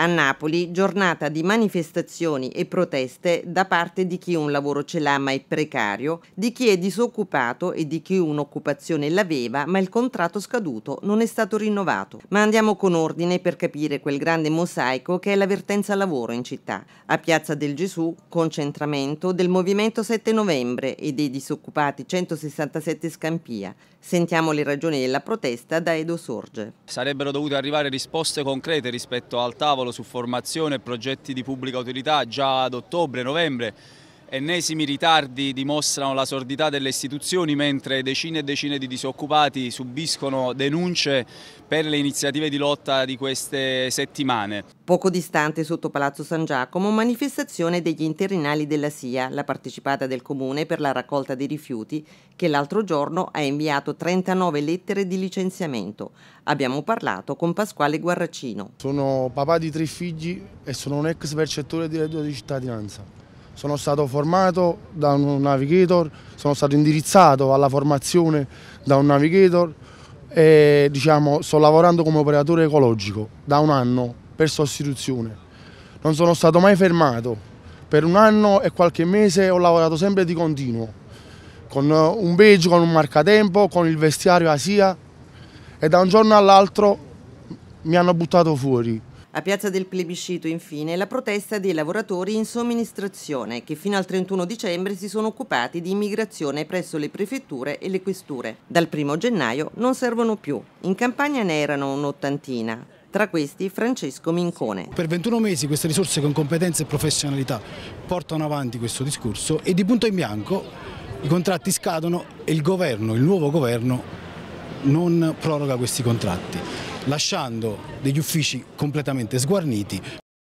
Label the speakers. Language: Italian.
Speaker 1: A Napoli, giornata di manifestazioni e proteste da parte di chi un lavoro ce l'ha ma è precario, di chi è disoccupato e di chi un'occupazione l'aveva ma il contratto scaduto non è stato rinnovato. Ma andiamo con ordine per capire quel grande mosaico che è l'avvertenza lavoro in città. A Piazza del Gesù, concentramento del Movimento 7 Novembre e dei disoccupati 167 Scampia. Sentiamo le ragioni della protesta da Edo Sorge.
Speaker 2: Sarebbero dovute arrivare risposte concrete rispetto al tavolo su formazione e progetti di pubblica utilità già ad ottobre, novembre Ennesimi ritardi dimostrano la sordità delle istituzioni mentre decine e decine di disoccupati subiscono denunce per le iniziative di lotta di queste settimane.
Speaker 1: Poco distante sotto Palazzo San Giacomo, manifestazione degli interinali della SIA, la partecipata del Comune per la raccolta dei rifiuti, che l'altro giorno ha inviato 39 lettere di licenziamento. Abbiamo parlato con Pasquale Guarracino.
Speaker 3: Sono papà di tre figli e sono un ex percettore di reddito di cittadinanza sono stato formato da un navigator, sono stato indirizzato alla formazione da un navigator e diciamo, sto lavorando come operatore ecologico da un anno per sostituzione. Non sono stato mai fermato, per un anno e qualche mese ho lavorato sempre di continuo, con eh, un beige, con un marcatempo, con il vestiario Asia e da un giorno all'altro mi hanno buttato fuori
Speaker 1: a Piazza del Plebiscito, infine, la protesta dei lavoratori in somministrazione che fino al 31 dicembre si sono occupati di immigrazione presso le prefetture e le questure. Dal 1 gennaio non servono più. In campagna ne erano un'ottantina. Tra questi Francesco Mincone.
Speaker 4: Per 21 mesi queste risorse con competenza e professionalità portano avanti questo discorso e di punto in bianco i contratti scadono e il governo, il nuovo governo, non proroga questi contratti lasciando degli uffici completamente sguarniti.